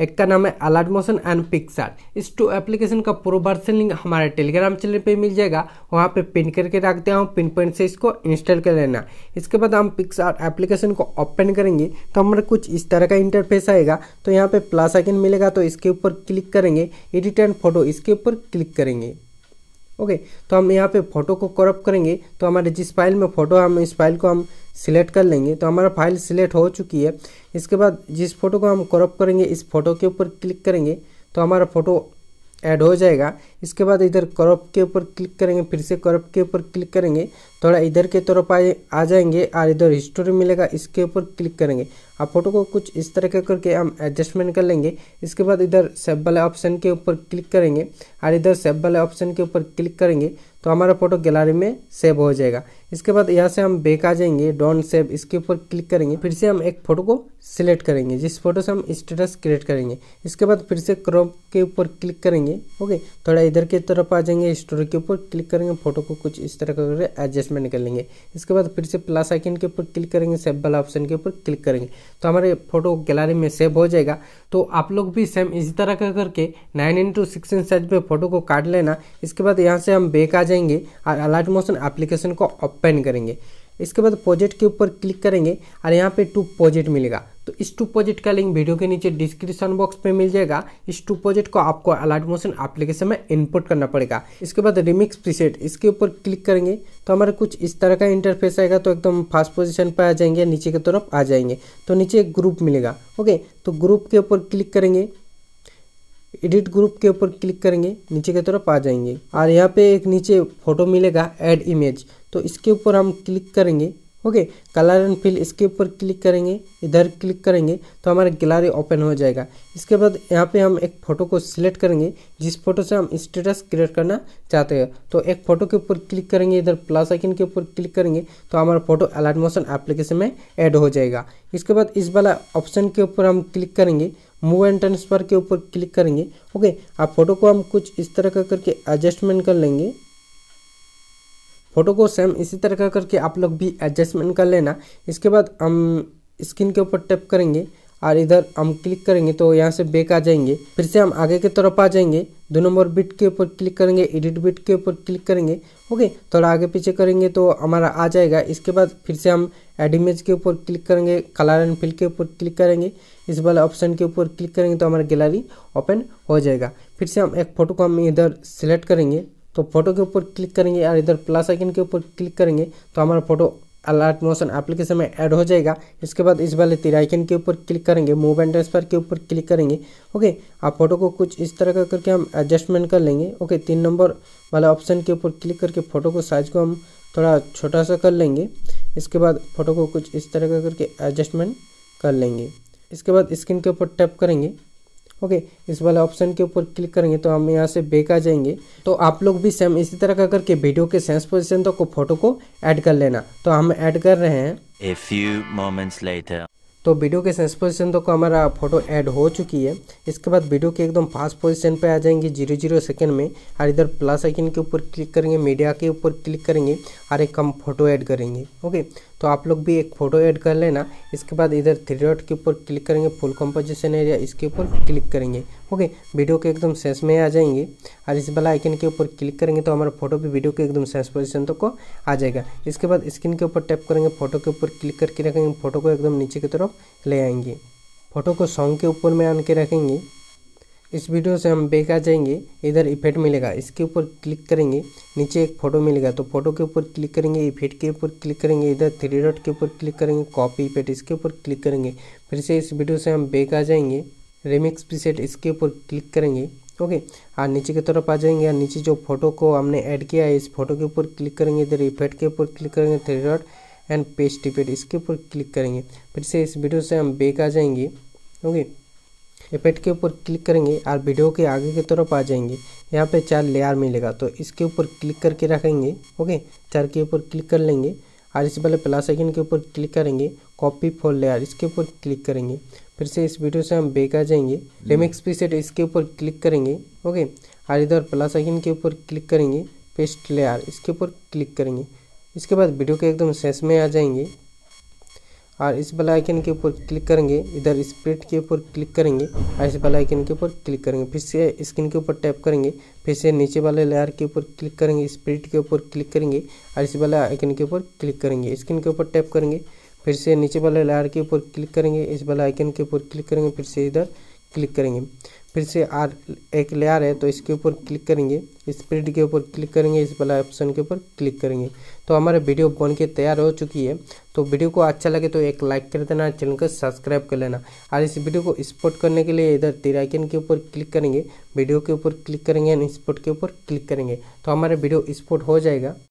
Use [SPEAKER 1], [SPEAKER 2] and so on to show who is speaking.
[SPEAKER 1] एक का नाम है अलर्ट मोशन एंड पिक्सर इस टू एप्लीकेशन का प्रो वर्सन लिंक हमारे टेलीग्राम चैनल पे मिल जाएगा वहाँ पे पिन करके रख दिया हूँ पिन पॉइंट से इसको इंस्टॉल कर लेना इसके बाद हम पिक्सर एप्लीकेशन को ओपन करेंगे तो हमारा कुछ इस तरह का इंटरफेस आएगा तो यहाँ पे प्लस आइकन मिलेगा तो इसके ऊपर क्लिक करेंगे एडिट एंड फोटो इसके ऊपर क्लिक करेंगे ओके तो हम यहाँ पे फोटो को करप करेंगे तो हमारे जिस फाइल में फ़ोटो हम इस फाइल को हम सिलेक्ट कर लेंगे तो हमारा फाइल सिलेक्ट हो चुकी है इसके बाद जिस फोटो को हम क्रॉप करेंगे इस फोटो के ऊपर क्लिक करेंगे तो हमारा फोटो ऐड हो जाएगा इसके बाद इधर क्रॉप के ऊपर क्लिक करेंगे फिर से क्रॉप के ऊपर क्लिक करेंगे थोड़ा इधर के तरफ आए आ जाएंगे और इधर हिस्टोरी मिलेगा इसके ऊपर क्लिक करेंगे आप फोटो को कुछ इस तरह का करके हम एडजस्टमेंट कर लेंगे इसके बाद इधर सेब वाले ऑप्शन के ऊपर क्लिक करेंगे और इधर सेब वाले ऑप्शन के ऊपर क्लिक करेंगे तो हमारा फोटो गैलरी में सेव हो जाएगा इसके बाद यहाँ से हम बेक आ जाएंगे डॉन सेव इसके ऊपर क्लिक करेंगे फिर से हम एक फ़ोटो को सिलेक्ट करेंगे जिस फोटो से हम स्टेटस क्रिएट करेंगे इसके बाद फिर से क्रॉप के ऊपर क्लिक करेंगे ओके थोड़ा इधर की तरफ आ जाएंगे स्टोर के ऊपर क्लिक करेंगे फोटो को कुछ इस तरह का एडजस्टमेंट कर लेंगे इसके बाद फिर से प्लस आइकन के ऊपर क्लिक करेंगे सेव वाला ऑप्शन के ऊपर क्लिक करेंगे तो हमारे फोटो गैलरी में सेव हो जाएगा तो आप लोग भी सेम इसी तरह का करके नाइन इंटू सिक्सटीन साइज में फोटो को काट लेना इसके बाद यहाँ से हम बेक आ जाएंगे और अलर्ट मोशन एप्लीकेशन को ओपन करेंगे इसके बाद प्रोजेक्ट के ऊपर क्लिक करेंगे और यहाँ पे टू पॉजेट मिलेगा तो इस टू प्रोजेक्ट का लिंक वीडियो के नीचे डिस्क्रिप्शन बॉक्स में मिल जाएगा इस टू प्रोजेक्ट को आपको अलर्ट मोशन एप्लीकेशन में इनपुट करना पड़ेगा इसके बाद रिमिक्स प्रीसेट इसके ऊपर क्लिक करेंगे तो हमारा कुछ इस तरह का इंटरफेस आएगा तो एकदम फास्ट पोजिशन पर आ जाएंगे नीचे की तरफ आ जाएंगे तो नीचे एक ग्रुप मिलेगा ओके तो ग्रुप के ऊपर क्लिक करेंगे एडिट ग्रुप के ऊपर क्लिक करेंगे नीचे की तरफ आ जाएंगे और यहाँ पे एक नीचे फोटो मिलेगा ऐड इमेज तो इसके ऊपर हम क्लिक करेंगे ओके कलर एंड फिल इसके ऊपर क्लिक करेंगे इधर क्लिक करेंगे तो हमारा गैलरी ओपन हो जाएगा इसके बाद यहाँ पे हम एक फ़ोटो को सिलेक्ट करेंगे जिस फोटो से हम स्टेटस क्रिएट करना चाहते हैं तो एक फ़ोटो के ऊपर क्लिक करेंगे इधर प्लस आइकन के ऊपर क्लिक करेंगे तो हमारा फोटो अलर्ट मोशन एप्लीकेशन में ऐड हो जाएगा इसके बाद इस वाला ऑप्शन के ऊपर हम क्लिक करेंगे मूव एंड ट्रांसफर के ऊपर क्लिक करेंगे ओके आप फोटो को हम कुछ इस तरह का करके एडजस्टमेंट कर लेंगे फोटो को सेम इसी तरह का करके आप लोग भी एडजस्टमेंट कर लेना इसके बाद हम स्क्रीन के ऊपर टैप करेंगे और इधर हम क्लिक करेंगे तो यहाँ से बैक आ जाएंगे फिर से हम आगे की तरफ आ जाएंगे दो नंबर बिट के ऊपर क्लिक करेंगे एडिट बिट के ऊपर क्लिक करेंगे ओके थोड़ा आगे पीछे करेंगे तो हमारा आ जाएगा इसके बाद फिर से हम एड इमेज के ऊपर क्लिक करेंगे कलर एंड फिल के ऊपर क्लिक करेंगे इस वाले ऑप्शन के ऊपर क्लिक करेंगे तो हमारा गैलरी ओपन हो जाएगा फिर से हम एक फ़ोटो को हम इधर सेलेक्ट करेंगे तो फोटो के ऊपर क्लिक करेंगे और इधर प्लस आइकन के ऊपर क्लिक करेंगे तो हमारा फोटो अलर्ट मोशन एप्लीकेशन में ऐड हो जाएगा इसके बाद इस वाले तिराइकन के ऊपर क्लिक करेंगे मूव एंड ट्रांसफर के ऊपर क्लिक करेंगे ओके आप फोटो को कुछ इस तरह का करके हम एडजस्टमेंट कर लेंगे ओके तीन नंबर वाले ऑप्शन के ऊपर क्लिक करके फ़ोटो को साइज को हम थोड़ा छोटा सा कर लेंगे इसके बाद फ़ोटो को कुछ इस तरह का करके एडजस्टमेंट कर लेंगे इसके बाद स्क्रीन के ऊपर टैप करेंगे ओके इस वाला ऑप्शन के ऊपर क्लिक करेंगे तो हम यहाँ से बेक आ जाएंगे तो आप लोग भी सेम इसी तरह का करके वीडियो के सेंस पोजिशन तक तो फोटो को ऐड कर लेना तो हम ऐड कर रहे हैं A few moments later. तो वीडियो के सेंस पोजिशन तक तो हमारा फोटो ऐड हो चुकी है इसके बाद वीडियो के एकदम फास्ट पोजिशन पे आ जाएंगे जीरो जीरो सेकेंड में और इधर प्लस आइकन के ऊपर क्लिक करेंगे मीडिया के ऊपर क्लिक करेंगे और एक कम फोटो ऐड करेंगे ओके तो आप लोग भी एक फ़ोटो ऐड कर लेना इसके बाद इधर थ्री डॉट के ऊपर क्लिक करेंगे फुल कंपोजिशन एरिया इसके ऊपर क्लिक करेंगे ओके वीडियो के एकदम सेस में आ जाएंगे और इस वाला आइकन के ऊपर क्लिक करेंगे तो हमारा फोटो भी वीडियो के एकदम सेस पोजिशन तक को आ जाएगा इसके बाद स्क्रीन के ऊपर टैप करेंगे फोटो के ऊपर क्लिक करके रखेंगे फोटो को एकदम नीचे की तरफ ले आएंगे फोटो को सॉन्ग के ऊपर में आन के रखेंगे इस वीडियो से हम बेका जाएंगे इधर इफेक्ट मिलेगा इसके ऊपर क्लिक करेंगे नीचे एक फ़ोटो मिलेगा तो फोटो के ऊपर क्लिक करेंगे इफेक्ट के ऊपर क्लिक करेंगे इधर थ्री डॉट के ऊपर क्लिक करेंगे कॉपी इफेक्ट इसके ऊपर क्लिक करेंगे फिर से इस वीडियो से हम बेका जाएंगे पी प्रीसेट इसके ऊपर क्लिक करेंगे ओके और नीचे की तरफ आ जाएंगे और नीचे जो फोटो को हमने ऐड किया है इस फोटो के ऊपर क्लिक करेंगे इधर इफेक्ट के ऊपर क्लिक करेंगे three dot and paste effect इसके ऊपर क्लिक करेंगे फिर से इस वीडियो से हम बेक आ जाएंगे ओके इफेक्ट के ऊपर क्लिक करेंगे और वीडियो के आगे की तरफ आ जाएंगे यहाँ पे चार लेयर मिलेगा तो इसके ऊपर क्लिक करके रखेंगे ओके चार के ऊपर क्लिक कर लेंगे और इससे पहले प्लस आइकन के ऊपर क्लिक करेंगे कॉपी फॉर लेयर इसके ऊपर क्लिक करेंगे फिर से इस वीडियो से हम बेक आ जाएंगे रिमिक्स सेट इसके ऊपर क्लिक करेंगे ओके और इधर प्लस आइकन के ऊपर क्लिक करेंगे पेस्ट लेयर इसके ऊपर क्लिक करेंगे इसके बाद वीडियो के एकदम सेस में आ जाएंगे और इस बेल आइकन के ऊपर क्लिक करेंगे इधर स्प्लिट के ऊपर क्लिक करेंगे और इस बेल आइकन के ऊपर क्लिक करेंगे फिर से स्क्रीन के ऊपर टैप करेंगे फिर से नीचे वाले लेयर के ऊपर क्लिक करेंगे स्प्लिट के ऊपर क्लिक करेंगे और इस वाले आइकन के ऊपर क्लिक करेंगे स्क्रीन के ऊपर टैप करेंगे फिर से नीचे वाले लेयर के ऊपर क्लिक करेंगे इस वाले आइकन के ऊपर क्लिक करेंगे फिर से इधर क्लिक करेंगे फिर से आर एक लेयर है तो इसके ऊपर क्लिक करेंगे स्प्रिड के ऊपर क्लिक करेंगे इस वाला ऑप्शन के ऊपर क्लिक करेंगे तो हमारे वीडियो बन के तैयार हो चुकी है तो वीडियो को अच्छा लगे तो एक लाइक कर देना चैनल को सब्सक्राइब कर लेना और इस वीडियो को स्पोर्ट करने के लिए इधर तिराइकन के ऊपर क्लिक करेंगे वीडियो के ऊपर क्लिक करेंगे एंड स्पोर्ट के ऊपर क्लिक करेंगे तो हमारा वीडियो स्पोर्ट हो जाएगा